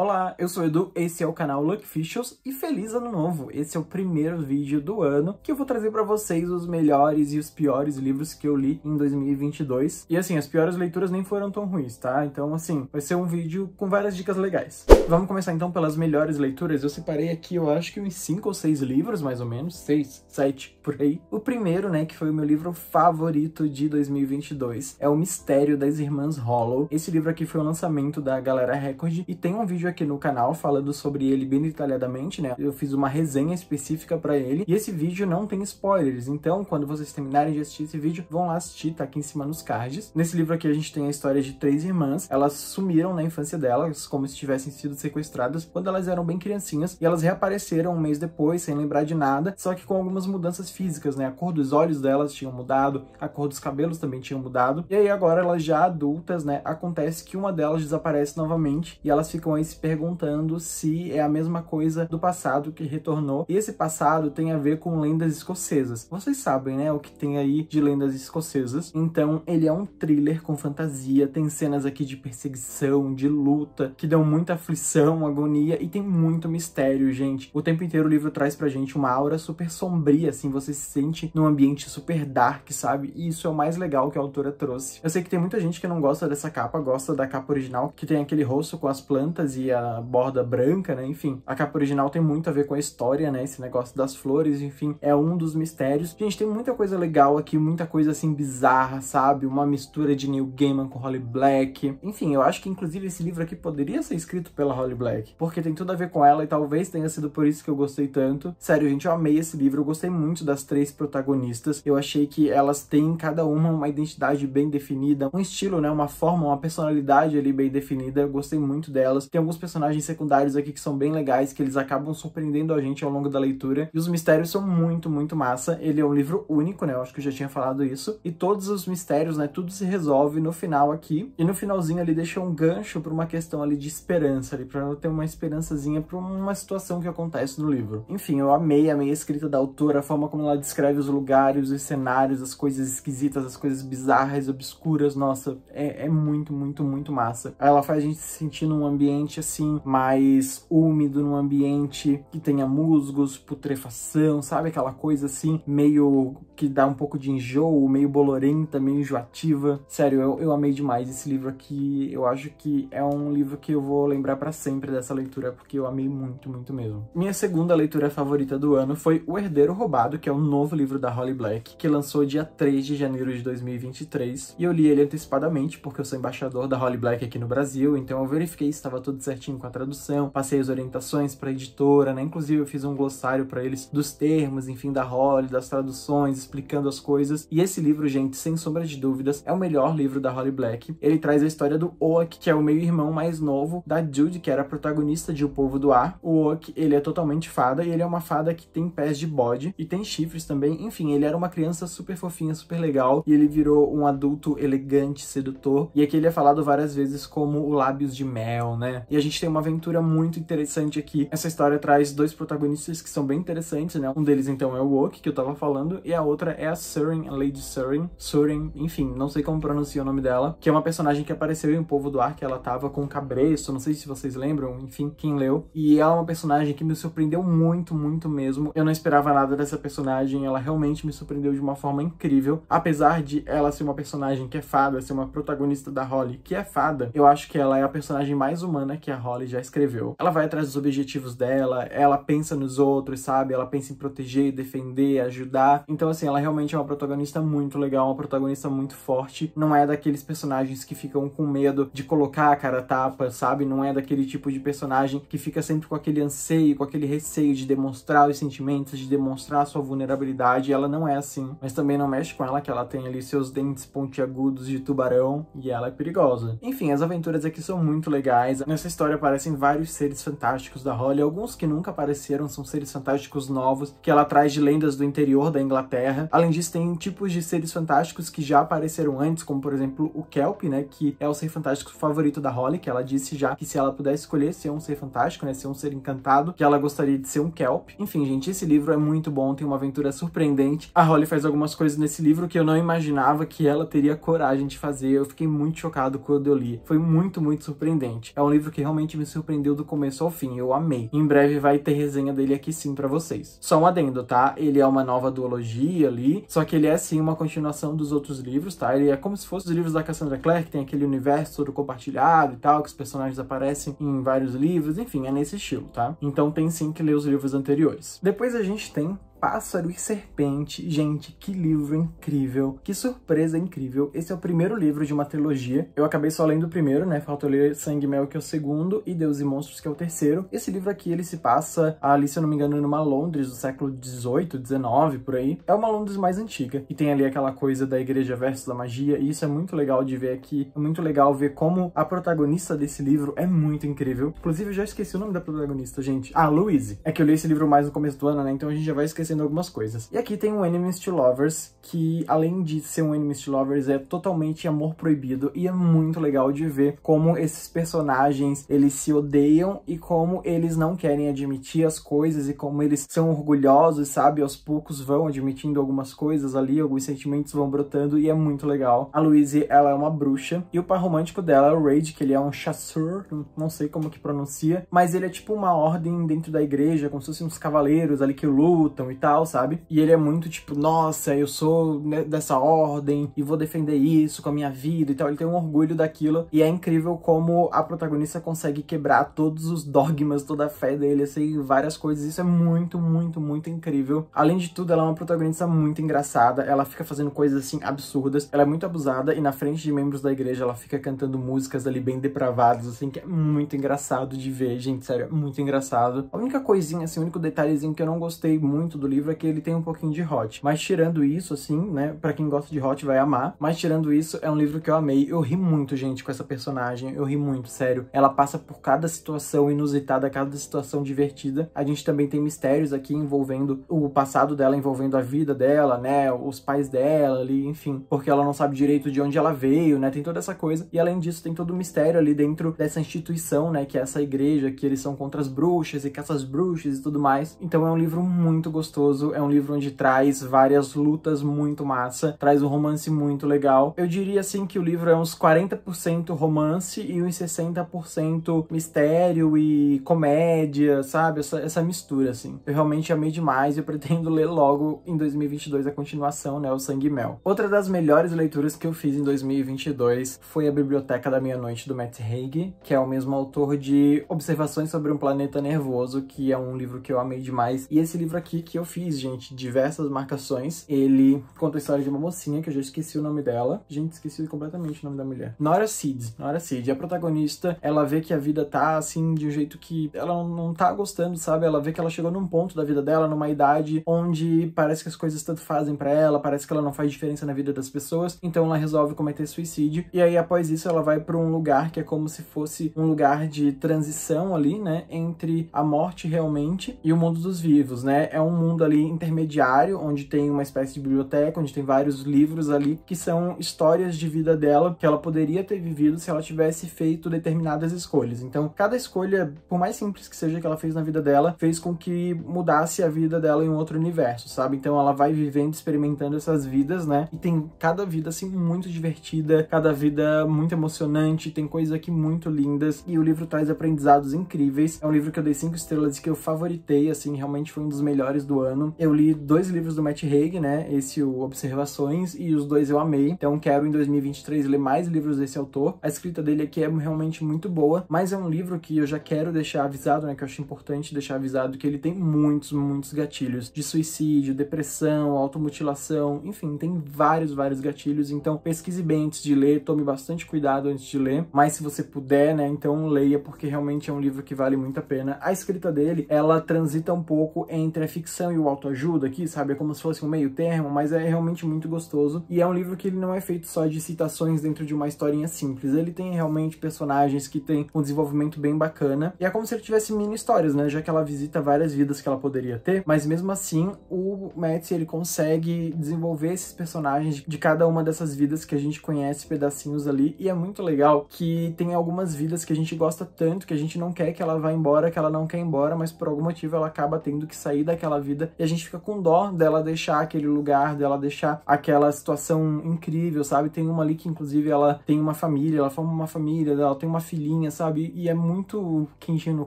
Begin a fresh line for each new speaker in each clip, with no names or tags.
Olá, eu sou o Edu, esse é o canal Luck Fishers e feliz ano novo! Esse é o primeiro vídeo do ano que eu vou trazer para vocês os melhores e os piores livros que eu li em 2022. E assim, as piores leituras nem foram tão ruins, tá? Então assim, vai ser um vídeo com várias dicas legais. Vamos começar então pelas melhores leituras. Eu separei aqui, eu acho que uns 5 ou 6 livros, mais ou menos, 6, 7, por aí. O primeiro, né, que foi o meu livro favorito de 2022, é O Mistério das Irmãs Hollow. Esse livro aqui foi o lançamento da Galera Record e tem um vídeo vídeo aqui no canal falando sobre ele bem detalhadamente, né? Eu fiz uma resenha específica para ele. E esse vídeo não tem spoilers, então quando vocês terminarem de assistir esse vídeo, vão lá assistir, tá aqui em cima nos cards. Nesse livro aqui a gente tem a história de três irmãs. Elas sumiram na infância delas, como se tivessem sido sequestradas quando elas eram bem criancinhas, e elas reapareceram um mês depois, sem lembrar de nada, só que com algumas mudanças físicas, né? A cor dos olhos delas tinha mudado, a cor dos cabelos também tinha mudado. E aí agora elas já adultas, né, acontece que uma delas desaparece novamente e elas ficam à perguntando se é a mesma coisa do passado que retornou. E esse passado tem a ver com lendas escocesas. Vocês sabem, né, o que tem aí de lendas escocesas. Então, ele é um thriller com fantasia, tem cenas aqui de perseguição, de luta, que dão muita aflição, agonia e tem muito mistério, gente. O tempo inteiro o livro traz pra gente uma aura super sombria, assim, você se sente num ambiente super dark, sabe? E isso é o mais legal que a autora trouxe. Eu sei que tem muita gente que não gosta dessa capa, gosta da capa original, que tem aquele rosto com as plantas e a borda branca, né? Enfim, a capa original tem muito a ver com a história, né? Esse negócio das flores, enfim, é um dos mistérios. Gente, tem muita coisa legal aqui, muita coisa assim bizarra, sabe? Uma mistura de Neil Gaiman com Holly Black. Enfim, eu acho que inclusive esse livro aqui poderia ser escrito pela Holly Black, porque tem tudo a ver com ela e talvez tenha sido por isso que eu gostei tanto. Sério, gente, eu amei esse livro, eu gostei muito das três protagonistas. Eu achei que elas têm cada uma uma identidade bem definida, um estilo, né? Uma forma, uma personalidade ali bem definida. Eu gostei muito delas. Tem alguns alguns personagens secundários aqui que são bem legais, que eles acabam surpreendendo a gente ao longo da leitura. E os mistérios são muito, muito massa. Ele é um livro único, né? Eu acho que eu já tinha falado isso. E todos os mistérios, né? Tudo se resolve no final aqui. E no finalzinho ele deixa um gancho para uma questão ali de esperança, ali, pra ter uma esperançazinha pra uma situação que acontece no livro. Enfim, eu amei, amei a escrita da autora, a forma como ela descreve os lugares, os cenários, as coisas esquisitas, as coisas bizarras, obscuras. Nossa, é, é muito, muito, muito massa. Ela faz a gente se sentir num ambiente assim, mais úmido, num ambiente que tenha musgos, putrefação, sabe? Aquela coisa assim, meio que dá um pouco de enjoo, meio bolorenta, meio enjoativa. Sério, eu, eu amei demais esse livro aqui. Eu acho que é um livro que eu vou lembrar para sempre dessa leitura, porque eu amei muito, muito mesmo. Minha segunda leitura favorita do ano foi O Herdeiro Roubado, que é o novo livro da Holly Black, que lançou dia 3 de janeiro de 2023. E eu li ele antecipadamente, porque eu sou embaixador da Holly Black aqui no Brasil, então eu verifiquei se estava tudo certo certinho com a tradução, passei as orientações para a editora, né? Inclusive eu fiz um glossário para eles dos termos, enfim, da Holly, das traduções, explicando as coisas. E esse livro, gente, sem sombra de dúvidas, é o melhor livro da Holly Black. Ele traz a história do Oak, que é o meio-irmão mais novo da Jude, que era a protagonista de O Povo do Ar. O Oak, ele é totalmente fada e ele é uma fada que tem pés de bode e tem chifres também. Enfim, ele era uma criança super fofinha, super legal e ele virou um adulto elegante, sedutor. E aqui ele é falado várias vezes como o lábios de mel, né? E a gente tem uma aventura muito interessante aqui. Essa história traz dois protagonistas que são bem interessantes, né? Um deles, então, é o Woke, que eu tava falando, e a outra é a Surin, a Lady Surin. Surin, enfim, não sei como pronuncia o nome dela, que é uma personagem que apareceu em O Povo do Ar, que ela tava com cabreço, não sei se vocês lembram, enfim, quem leu. E ela é uma personagem que me surpreendeu muito, muito mesmo. Eu não esperava nada dessa personagem, ela realmente me surpreendeu de uma forma incrível. Apesar de ela ser uma personagem que é fada, ser uma protagonista da Holly que é fada, eu acho que ela é a personagem mais humana que que a Holly já escreveu. Ela vai atrás dos objetivos dela, ela pensa nos outros, sabe? Ela pensa em proteger, defender, ajudar. Então, assim, ela realmente é uma protagonista muito legal, uma protagonista muito forte. Não é daqueles personagens que ficam com medo de colocar a cara tapa, sabe? Não é daquele tipo de personagem que fica sempre com aquele anseio, com aquele receio de demonstrar os sentimentos, de demonstrar a sua vulnerabilidade. Ela não é assim. Mas também não mexe com ela, que ela tem ali seus dentes pontiagudos de tubarão e ela é perigosa. Enfim, as aventuras aqui são muito legais. Nessa história aparecem vários seres fantásticos da Holly, alguns que nunca apareceram são seres fantásticos novos que ela traz de lendas do interior da Inglaterra. Além disso, tem tipos de seres fantásticos que já apareceram antes, como por exemplo o Kelp, né, que é o ser fantástico favorito da Holly, que ela disse já que se ela pudesse escolher ser um ser fantástico, né, ser um ser encantado, que ela gostaria de ser um Kelp. Enfim, gente, esse livro é muito bom, tem uma aventura surpreendente. A Holly faz algumas coisas nesse livro que eu não imaginava que ela teria coragem de fazer. Eu fiquei muito chocado quando eu li. Foi muito, muito surpreendente. É um livro que realmente me surpreendeu do começo ao fim, eu amei. Em breve vai ter resenha dele aqui sim para vocês. Só um adendo, tá? Ele é uma nova duologia ali, só que ele é sim uma continuação dos outros livros, tá? Ele é como se fosse os livros da Cassandra Clare, que tem aquele universo todo compartilhado e tal, que os personagens aparecem em vários livros, enfim, é nesse estilo, tá? Então tem sim que ler os livros anteriores. Depois a gente tem Pássaro e Serpente. Gente, que livro incrível, que surpresa incrível. Esse é o primeiro livro de uma trilogia. Eu acabei só lendo o primeiro, né? Faltou ler Sangue Mel, que é o segundo, e Deus e Monstros, que é o terceiro. Esse livro aqui, ele se passa ali, se eu não me engano, numa Londres do século 18, 19, por aí. É uma Londres mais antiga. E tem ali aquela coisa da igreja versus da magia, e isso é muito legal de ver aqui. É muito legal ver como a protagonista desse livro é muito incrível. Inclusive, eu já esqueci o nome da protagonista, gente. Ah, Louise. É que eu li esse livro mais no começo do ano, né? Então a gente já vai esquecer acontecendo algumas coisas. E aqui tem o Enemies to Lovers, que além de ser um Enemies to Lovers, é totalmente amor proibido e é muito legal de ver como esses personagens, eles se odeiam e como eles não querem admitir as coisas e como eles são orgulhosos, sabe? Aos poucos vão admitindo algumas coisas ali, alguns sentimentos vão brotando e é muito legal. A Louise, ela é uma bruxa e o par romântico dela é o Rage, que ele é um chasseur, não sei como que pronuncia, mas ele é tipo uma ordem dentro da igreja, como se fossem uns cavaleiros ali que lutam e tal, sabe? E ele é muito tipo, nossa, eu sou né, dessa ordem e vou defender isso com a minha vida e tal. Ele tem um orgulho daquilo e é incrível como a protagonista consegue quebrar todos os dogmas, toda a fé dele, assim, várias coisas. Isso é muito, muito, muito incrível. Além de tudo, ela é uma protagonista muito engraçada. Ela fica fazendo coisas assim absurdas. Ela é muito abusada e na frente de membros da igreja ela fica cantando músicas ali bem depravadas, assim, que é muito engraçado de ver, gente, sério, é muito engraçado. A única coisinha, assim, o único detalhezinho que eu não gostei muito do do livro é que ele tem um pouquinho de hot. Mas tirando isso, assim, né, para quem gosta de hot vai amar. Mas tirando isso, é um livro que eu amei. Eu ri muito, gente, com essa personagem. Eu ri muito, sério. Ela passa por cada situação inusitada, cada situação divertida. A gente também tem mistérios aqui envolvendo o passado dela, envolvendo a vida dela, né, os pais dela ali, enfim. Porque ela não sabe direito de onde ela veio, né, tem toda essa coisa. E além disso, tem todo o mistério ali dentro dessa instituição, né, que é essa igreja, que eles são contra as bruxas e caça as bruxas e tudo mais. Então é um livro muito gostoso gostoso, é um livro onde traz várias lutas muito massa, traz um romance muito legal. Eu diria assim que o livro é uns 40% romance e uns 60% mistério e comédia, sabe? Essa, essa mistura, assim. Eu realmente amei demais e eu pretendo ler logo em 2022 a continuação, né? O Sangue e Mel. Outra das melhores leituras que eu fiz em 2022 foi A Biblioteca da Meia-Noite, do Matt Haig, que é o mesmo autor de Observações sobre um Planeta Nervoso, que é um livro que eu amei demais. E esse livro aqui que eu fiz, gente, diversas marcações. Ele conta a história de uma mocinha, que eu já esqueci o nome dela. Gente, esqueci completamente o nome da mulher. Nora Seed. Nora Seed. A protagonista, ela vê que a vida tá, assim, de um jeito que ela não tá gostando, sabe? Ela vê que ela chegou num ponto da vida dela, numa idade onde parece que as coisas tanto fazem para ela, parece que ela não faz diferença na vida das pessoas. Então ela resolve cometer suicídio. E aí, após isso, ela vai para um lugar que é como se fosse um lugar de transição ali, né? Entre a morte realmente e o mundo dos vivos, né? É um mundo mundo ali intermediário, onde tem uma espécie de biblioteca, onde tem vários livros ali que são histórias de vida dela que ela poderia ter vivido se ela tivesse feito determinadas escolhas. Então, cada escolha, por mais simples que seja que ela fez na vida dela, fez com que mudasse a vida dela em um outro universo, sabe? Então, ela vai vivendo, experimentando essas vidas, né? E tem cada vida assim muito divertida, cada vida muito emocionante, tem coisas aqui muito lindas e o livro traz aprendizados incríveis. É um livro que eu dei cinco estrelas e que eu favoritei, assim, realmente foi um dos melhores do ano ano. Eu li dois livros do Matt Haig, né? Esse o Observações e os dois eu amei. Então quero em 2023 ler mais livros desse autor. A escrita dele aqui é realmente muito boa, mas é um livro que eu já quero deixar avisado, né? Que eu acho importante deixar avisado que ele tem muitos, muitos gatilhos de suicídio, depressão, automutilação, enfim, tem vários, vários gatilhos. Então pesquise bem antes de ler, tome bastante cuidado antes de ler, mas se você puder, né? Então leia porque realmente é um livro que vale muito a pena. A escrita dele, ela transita um pouco entre a ficção e o autoajuda aqui, sabe? É como se fosse um meio termo, mas é realmente muito gostoso. E é um livro que ele não é feito só de citações dentro de uma historinha simples. Ele tem realmente personagens que tem um desenvolvimento bem bacana. E é como se ele tivesse mini histórias, né? Já que ela visita várias vidas que ela poderia ter. Mas mesmo assim, o Metz, ele consegue desenvolver esses personagens de cada uma dessas vidas que a gente conhece pedacinhos ali. E é muito legal que tem algumas vidas que a gente gosta tanto, que a gente não quer que ela vá embora, que ela não quer ir embora, mas por algum motivo ela acaba tendo que sair daquela vida vida e a gente fica com dó dela deixar aquele lugar, dela deixar aquela situação incrível, sabe? Tem uma ali que, inclusive, ela tem uma família, ela forma uma família, ela tem uma filhinha, sabe? E é muito quentinho no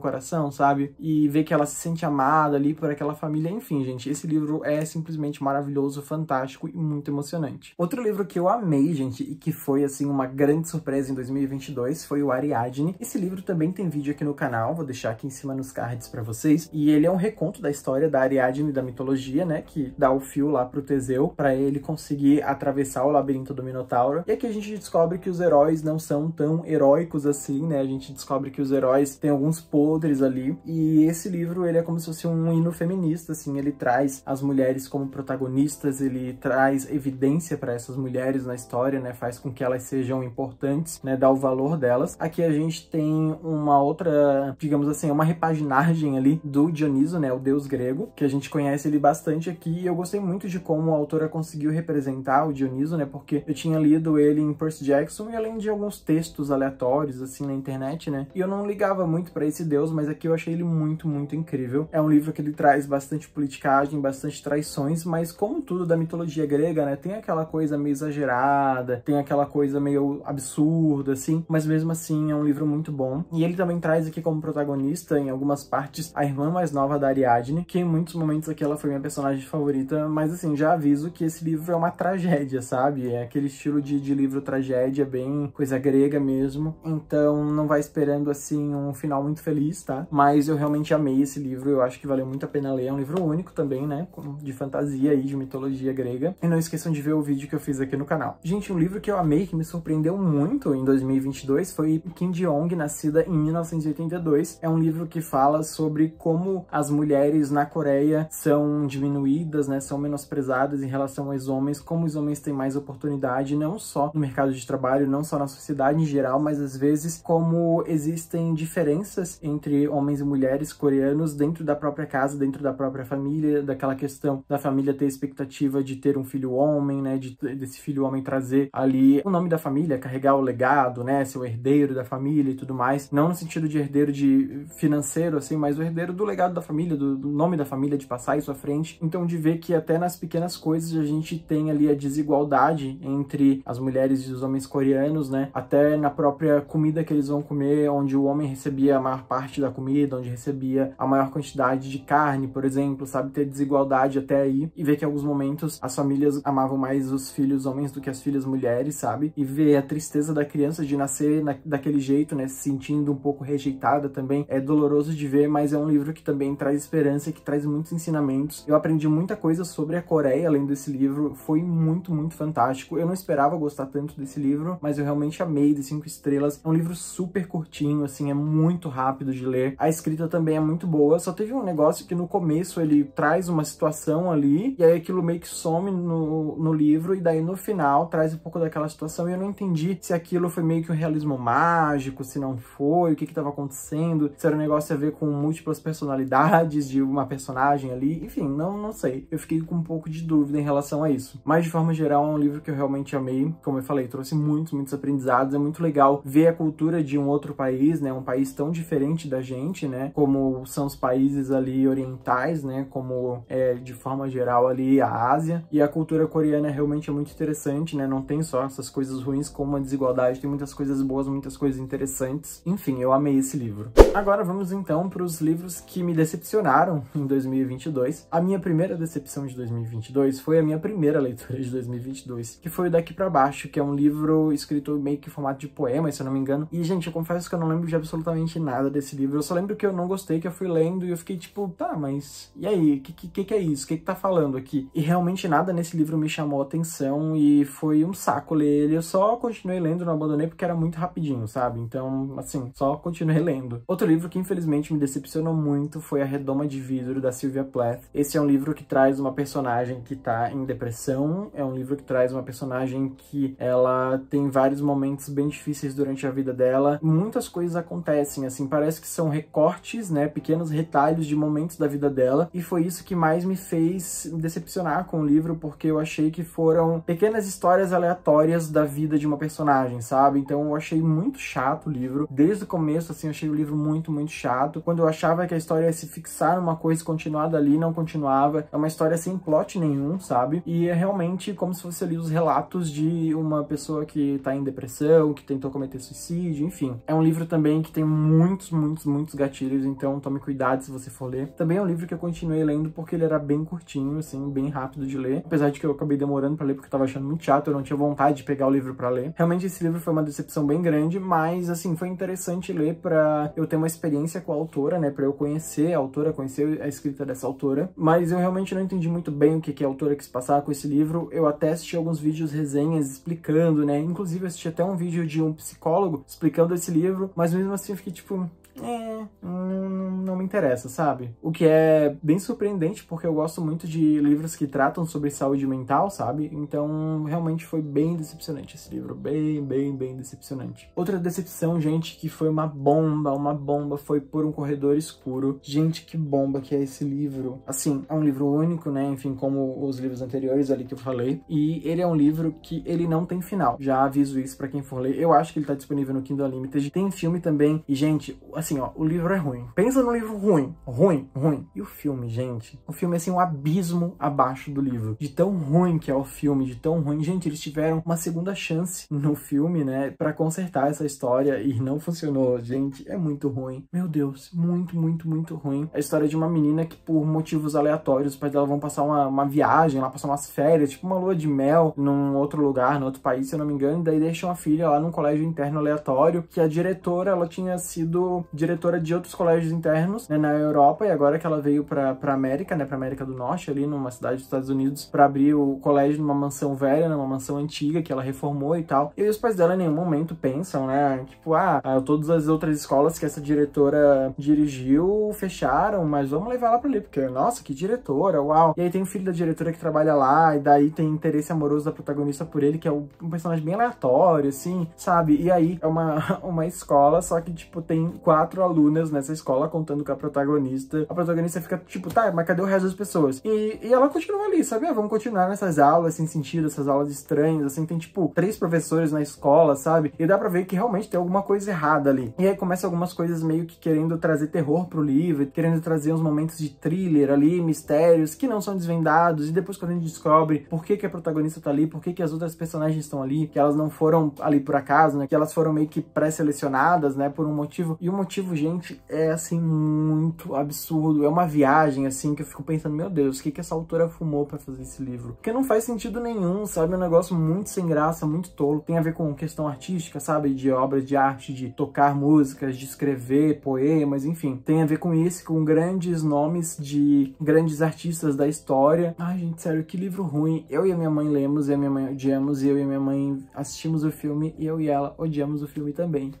coração, sabe? E ver que ela se sente amada ali por aquela família. Enfim, gente, esse livro é simplesmente maravilhoso, fantástico e muito emocionante. Outro livro que eu amei, gente, e que foi, assim, uma grande surpresa em 2022 foi o Ariadne. Esse livro também tem vídeo aqui no canal, vou deixar aqui em cima nos cards pra vocês. E ele é um reconto da história da Ariadne da mitologia, né? Que dá o fio lá pro Teseu para ele conseguir atravessar o labirinto do Minotauro. E aqui a gente descobre que os heróis não são tão heróicos assim, né? A gente descobre que os heróis têm alguns podres ali. E esse livro, ele é como se fosse um hino feminista, assim. Ele traz as mulheres como protagonistas, ele traz evidência para essas mulheres na história, né? Faz com que elas sejam importantes, né? Dá o valor delas. Aqui a gente tem uma outra, digamos assim, uma repaginagem ali do Dioniso, né? O deus grego, que a gente conhece ele bastante aqui e eu gostei muito de como a autora conseguiu representar o Dioniso, né? Porque eu tinha lido ele em Percy Jackson e além de alguns textos aleatórios, assim, na internet, né? E eu não ligava muito para esse deus, mas aqui eu achei ele muito, muito incrível. É um livro que ele traz bastante politicagem, bastante traições, mas como tudo da mitologia grega, né? Tem aquela coisa meio exagerada, tem aquela coisa meio absurda, assim, mas mesmo assim é um livro muito bom. E ele também traz aqui como protagonista, em algumas partes, a irmã mais nova da Ariadne, que em muitos momentos que ela foi minha personagem favorita, mas assim, já aviso que esse livro é uma tragédia, sabe? É aquele estilo de, de livro tragédia, bem coisa grega mesmo. Então não vai esperando assim um final muito feliz, tá? Mas eu realmente amei esse livro, eu acho que valeu muito a pena ler. É um livro único também, né? De fantasia e de mitologia grega. E não esqueçam de ver o vídeo que eu fiz aqui no canal. Gente, um livro que eu amei, que me surpreendeu muito em 2022 foi Kim Jong, nascida em 1982. É um livro que fala sobre como as mulheres na Coreia são diminuídas, né, são menosprezadas em relação aos homens, como os homens têm mais oportunidade, não só no mercado de trabalho, não só na sociedade em geral, mas às vezes como existem diferenças entre homens e mulheres coreanos dentro da própria casa, dentro da própria família, daquela questão da família ter expectativa de ter um filho homem, né, de, desse filho homem trazer ali o nome da família, carregar o legado, né, ser o herdeiro da família e tudo mais, não no sentido de herdeiro de financeiro, assim, mas o herdeiro do legado da família, do, nome da família, de passado passar isso à frente. Então, de ver que até nas pequenas coisas a gente tem ali a desigualdade entre as mulheres e os homens coreanos, né? Até na própria comida que eles vão comer, onde o homem recebia a maior parte da comida, onde recebia a maior quantidade de carne, por exemplo, sabe? Ter desigualdade até aí. E ver que em alguns momentos as famílias amavam mais os filhos homens do que as filhas mulheres, sabe? E ver a tristeza da criança de nascer na, daquele jeito, né? Se sentindo um pouco rejeitada também. É doloroso de ver, mas é um livro que também traz esperança e que traz muitos ensinamentos ensinamentos. Eu aprendi muita coisa sobre a Coreia lendo esse livro, foi muito, muito fantástico. Eu não esperava gostar tanto desse livro, mas eu realmente amei de 5 estrelas. É um livro super curtinho, assim, é muito rápido de ler. A escrita também é muito boa, só teve um negócio que no começo ele traz uma situação ali, e aí aquilo meio que some no, no livro, e daí no final traz um pouco daquela situação, e eu não entendi se aquilo foi meio que um realismo mágico, se não foi, o que que tava acontecendo, se era um negócio a ver com múltiplas personalidades de uma personagem ali. Enfim, não, não sei. Eu fiquei com um pouco de dúvida em relação a isso. Mas, de forma geral, é um livro que eu realmente amei. Como eu falei, trouxe muitos, muitos aprendizados. É muito legal ver a cultura de um outro país, né? Um país tão diferente da gente, né? Como são os países ali orientais, né? Como, é, de forma geral, ali a Ásia. E a cultura coreana é realmente é muito interessante, né? Não tem só essas coisas ruins como a desigualdade. Tem muitas coisas boas, muitas coisas interessantes. Enfim, eu amei esse livro. Agora vamos, então, para os livros que me decepcionaram em 2021 2022. A minha primeira decepção de 2022 foi a minha primeira leitura de 2022, que foi o Daqui para Baixo, que é um livro escrito meio que em formato de poema, se eu não me engano. E, gente, eu confesso que eu não lembro de absolutamente nada desse livro. Eu só lembro que eu não gostei, que eu fui lendo e eu fiquei tipo, tá, mas e aí? O que, que, que é isso? O que, que tá falando aqui? E realmente nada nesse livro me chamou atenção e foi um saco ler ele. Eu só continuei lendo, não abandonei porque era muito rapidinho, sabe? Então, assim, só continuei lendo. Outro livro que infelizmente me decepcionou muito foi A Redoma de Vidro, da Silvia Plath. Esse é um livro que traz uma personagem que tá em depressão, é um livro que traz uma personagem que ela tem vários momentos bem difíceis durante a vida dela. Muitas coisas acontecem, assim, parece que são recortes, né, pequenos retalhos de momentos da vida dela, e foi isso que mais me fez decepcionar com o livro, porque eu achei que foram pequenas histórias aleatórias da vida de uma personagem, sabe? Então eu achei muito chato o livro. Desde o começo, assim, eu achei o livro muito, muito chato. Quando eu achava que a história ia se fixar numa coisa continuada ali não continuava. É uma história sem plot nenhum, sabe? E é realmente como se fosse ali os relatos de uma pessoa que tá em depressão, que tentou cometer suicídio, enfim. É um livro também que tem muitos, muitos, muitos gatilhos, então tome cuidado se você for ler. Também é um livro que eu continuei lendo porque ele era bem curtinho, assim, bem rápido de ler. Apesar de que eu acabei demorando para ler porque eu tava achando muito chato, eu não tinha vontade de pegar o livro para ler. Realmente esse livro foi uma decepção bem grande, mas assim, foi interessante ler para eu ter uma experiência com a autora, né, para eu conhecer a autora, conhecer a escrita dessa autora, mas eu realmente não entendi muito bem o que, que a autora quis passar com esse livro. Eu até assisti alguns vídeos, resenhas explicando, né? Inclusive, assisti até um vídeo de um psicólogo explicando esse livro, mas mesmo assim eu fiquei tipo, é, não, não me interessa, sabe? O que é bem surpreendente, porque eu gosto muito de livros que tratam sobre saúde mental, sabe? Então, realmente foi bem decepcionante esse livro, bem, bem, bem decepcionante. Outra decepção, gente, que foi uma bomba, uma bomba, foi Por um Corredor Escuro. Gente, que bomba que é esse livro. Assim, é um livro único, né? Enfim, como os livros anteriores ali que eu falei. E ele é um livro que ele não tem final. Já aviso isso para quem for ler. Eu acho que ele tá disponível no Kindle Unlimited. Tem filme também. E, gente, assim, ó, o livro é ruim. Pensa no livro ruim, ruim, ruim. E o filme, gente? O filme é assim, um abismo abaixo do livro. De tão ruim que é o filme, de tão ruim. Gente, eles tiveram uma segunda chance no filme, né, para consertar essa história e não funcionou, gente. É muito ruim. Meu Deus, muito, muito, muito ruim. A história de uma menina que, por motivos aleatórios, os pais dela vão passar uma, uma viagem, lá passar umas férias, tipo uma lua de mel, num outro lugar, num outro país, se eu não me engano, e daí deixam a filha lá num colégio interno aleatório, que a diretora, ela tinha sido diretora de outros colégios internos né, na Europa e agora que ela veio para para América, né, para América do Norte, ali numa cidade dos Estados Unidos, para abrir o colégio numa mansão velha, numa mansão antiga que ela reformou e tal. E os pais dela em nenhum momento pensam, né, tipo, ah, ah todas as outras escolas que essa diretora dirigiu fecharam, mas vamos levar ela para ali, porque nossa, que diretora, uau. E aí tem o filho da diretora que trabalha lá e daí tem interesse amoroso da protagonista por ele, que é um personagem bem aleatório assim, sabe? E aí é uma uma escola, só que tipo tem quatro quatro alunas nessa escola contando com a protagonista. A protagonista fica tipo, tá, mas cadê o resto das pessoas? E, e ela continua ali, sabe? Ah, vamos continuar nessas aulas sem sentido, essas aulas estranhas, assim, tem tipo três professores na escola, sabe? E dá pra ver que realmente tem alguma coisa errada ali. E aí começa algumas coisas meio que querendo trazer terror pro livro, querendo trazer uns momentos de thriller ali, mistérios que não são desvendados, e depois quando a gente descobre por que, que a protagonista tá ali, por que, que as outras personagens estão ali, que elas não foram ali por acaso, né? Que elas foram meio que pré-selecionadas, né? Por um motivo. E o um motivo motivo, gente, é assim muito absurdo. É uma viagem assim que eu fico pensando, meu Deus, o que que essa autora fumou para fazer esse livro? Porque não faz sentido nenhum, sabe? É um negócio muito sem graça, muito tolo. Tem a ver com questão artística, sabe? De obra de arte, de tocar músicas, de escrever poemas, enfim. Tem a ver com isso, com grandes nomes de grandes artistas da história. Ai, gente, sério, que livro ruim. Eu e a minha mãe lemos, eu e a minha mãe odiamos, eu e a minha mãe assistimos o filme e eu e ela odiamos o filme também.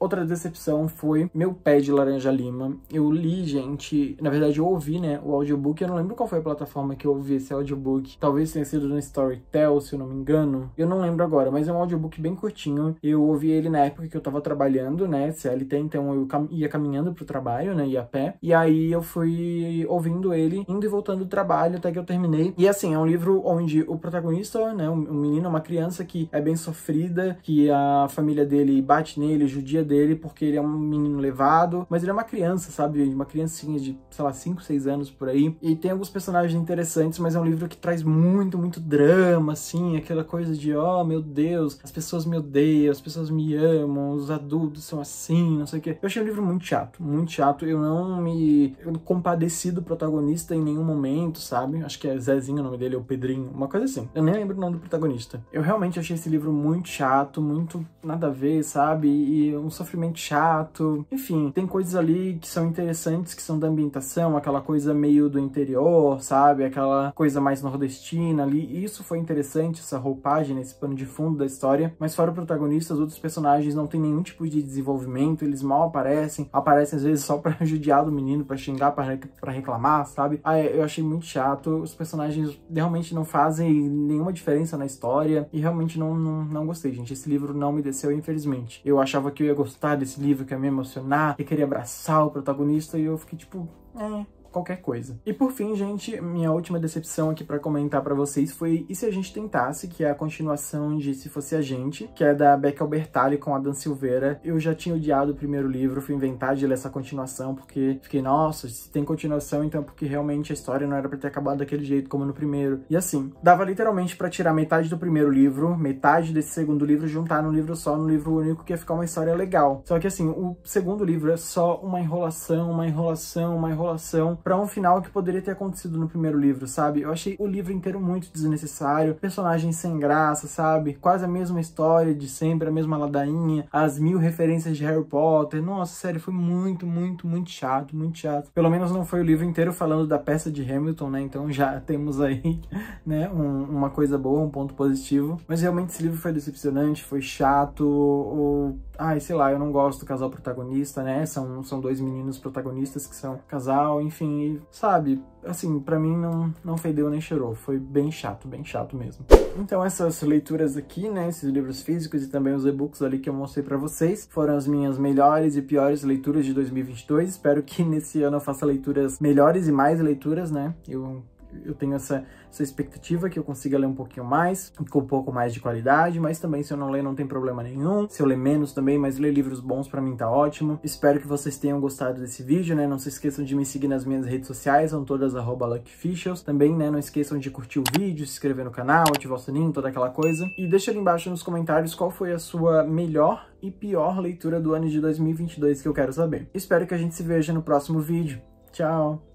Outra decepção foi Meu Pé de Laranja Lima. Eu li, gente, na verdade eu ouvi, né, o audiobook. Eu não lembro qual foi a plataforma que eu ouvi esse audiobook. Talvez tenha sido no Storytel, se eu não me engano. Eu não lembro agora, mas é um audiobook bem curtinho. Eu ouvi ele na época que eu tava trabalhando, né, CLT, então eu cam ia caminhando pro trabalho, né, ia a pé. E aí eu fui ouvindo ele, indo e voltando do trabalho até que eu terminei. E assim, é um livro onde o protagonista, né, um menino, uma criança que é bem sofrida, que a família dele bate nele, judia dele porque ele é um menino levado, mas ele é uma criança, sabe? Uma criancinha de, sei lá, 5, 6 anos por aí. E tem alguns personagens interessantes, mas é um livro que traz muito, muito drama, assim, aquela coisa de, ó, oh, meu Deus, as pessoas me odeiam, as pessoas me amam, os adultos são assim, não sei o quê. Eu achei o livro muito chato, muito chato. Eu não me eu compadeci do protagonista em nenhum momento, sabe? Acho que é Zezinho o nome dele, ou Pedrinho, uma coisa assim. Eu nem lembro o nome do protagonista. Eu realmente achei esse livro muito chato, muito nada a ver, sabe? E uns sofrimento chato. Enfim, tem coisas ali que são interessantes, que são da ambientação, aquela coisa meio do interior, sabe? Aquela coisa mais nordestina ali. Isso foi interessante, essa roupagem, né, esse pano de fundo da história. Mas fora o protagonista, os outros personagens não têm nenhum tipo de desenvolvimento, eles mal aparecem. Aparecem às vezes só pra judiar do menino, pra xingar, pra, rec pra reclamar, sabe? Ah, é, eu achei muito chato. Os personagens realmente não fazem nenhuma diferença na história. E realmente não, não, não gostei, gente. Esse livro não me desceu, infelizmente. Eu achava que eu ia gostar gostar desse livro, que eu ia me emocionar, que eu queria abraçar o protagonista, e eu fiquei tipo, é, qualquer coisa. E por fim, gente, minha última decepção aqui para comentar para vocês foi E Se A Gente Tentasse, que é a continuação de Se Fosse A Gente, que é da Beck Albertalli com Adam Silveira. Eu já tinha odiado o primeiro livro, fui inventar de ler essa continuação, porque fiquei, nossa, se tem continuação, então é porque realmente a história não era para ter acabado daquele jeito como no primeiro. E assim, dava literalmente para tirar metade do primeiro livro, metade desse segundo livro, juntar num livro só, num livro único, que ia ficar uma história legal. Só que assim, o segundo livro é só uma enrolação, uma enrolação, uma enrolação, para um final que poderia ter acontecido no primeiro livro, sabe? Eu achei o livro inteiro muito desnecessário, personagens sem graça, sabe? Quase a mesma história de sempre, a mesma ladainha, as mil referências de Harry Potter. Nossa, sério, foi muito, muito, muito chato, muito chato. Pelo menos não foi o livro inteiro falando da peça de Hamilton, né? Então já temos aí, né, um, uma coisa boa, um ponto positivo. Mas realmente esse livro foi decepcionante, foi chato, ou... Ai, sei lá, eu não gosto do casal protagonista, né? São, são dois meninos protagonistas que são casal, enfim assim, e sabe, assim, para mim não, não fedeu nem cheirou, foi bem chato, bem chato mesmo. Então essas leituras aqui, né, esses livros físicos e também os e-books ali que eu mostrei para vocês, foram as minhas melhores e piores leituras de 2022. Espero que nesse ano eu faça leituras melhores e mais leituras, né? Eu eu tenho essa, essa expectativa que eu consiga ler um pouquinho mais, com um pouco mais de qualidade, mas também se eu não ler não tem problema nenhum, se eu ler menos também, mas ler livros bons para mim tá ótimo. Espero que vocês tenham gostado desse vídeo, né? Não se esqueçam de me seguir nas minhas redes sociais, são todas @luckficials. Também, né, não esqueçam de curtir o vídeo, se inscrever no canal, ativar o sininho, toda aquela coisa. E deixa ali embaixo nos comentários qual foi a sua melhor e pior leitura do ano de 2022 que eu quero saber. Espero que a gente se veja no próximo vídeo. Tchau!